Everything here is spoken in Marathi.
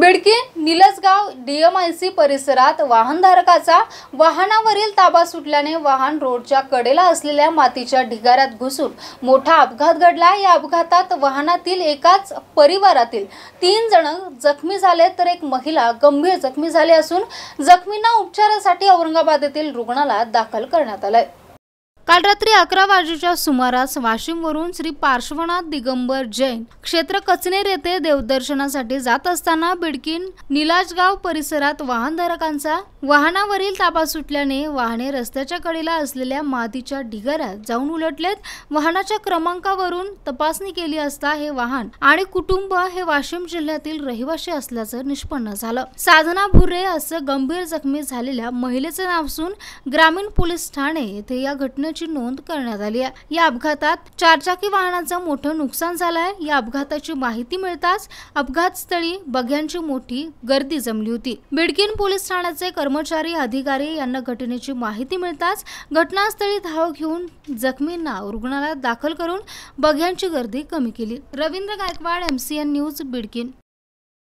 बिडकी निलसगाव डीएमआयसी परिसरात वाहनधारकाचा वाहनावरील ताबा सुटल्याने वाहन रोडच्या कडेला असलेल्या मातीच्या ढिगाऱ्यात घुसून मोठा अपघात घडला या अपघातात वाहनातील एकाच परिवारातील तीन जण जखमी झाले तर एक महिला गंभीर जखमी झाली असून जखमींना उपचारासाठी औरंगाबाद येथील रुग्णालयात दाखल करण्यात आलंय काल रात्री अकरा वाजेच्या सुमारास वाशिमवरून श्री पार्श्वनाथ दिगंबर जैन क्षेत्र कचनेर येथे देवदर्शनासाठी जात असताना बिडकीन निलाजगाव परिसरात वाहनधारकांचा वाहनावरील ताबा सुटल्याने वाहने रस्त्याच्या कडेला असलेल्या मातीच्या ढिगाऱ्यात जाऊन उलटलेत वाहनाच्या क्रमांकावरून तपासणी केली असता हे वाहन आणि कुटुंब हे वाशिम जिल्ह्यातील रहिवाशी असल्याचं निष्पन्न झालं साधना भुरे असं गंभीर जखमी झालेल्या महिलेचं नाव असून ग्रामीण पोलीस ठाणे येथे या घटने नोंद करण्यात आली आहे या अपघातात चारचाकी वाहनाचं मोठं नुकसान झालं आहे या अपघाताची माहिती मिळताच अपघातस्थळी बघ्यांची मोठी गर्दी जमली होती बिडकीन पोलीस ठाण्याचे कर्मचारी अधिकारी यांना घटनेची माहिती मिळताच घटनास्थळी धाव घेऊन जखमींना रुग्णालयात दाखल करून बघ्यांची गर्दी कमी केली रवींद्र गायकवाड एन न्यूज बिडकीन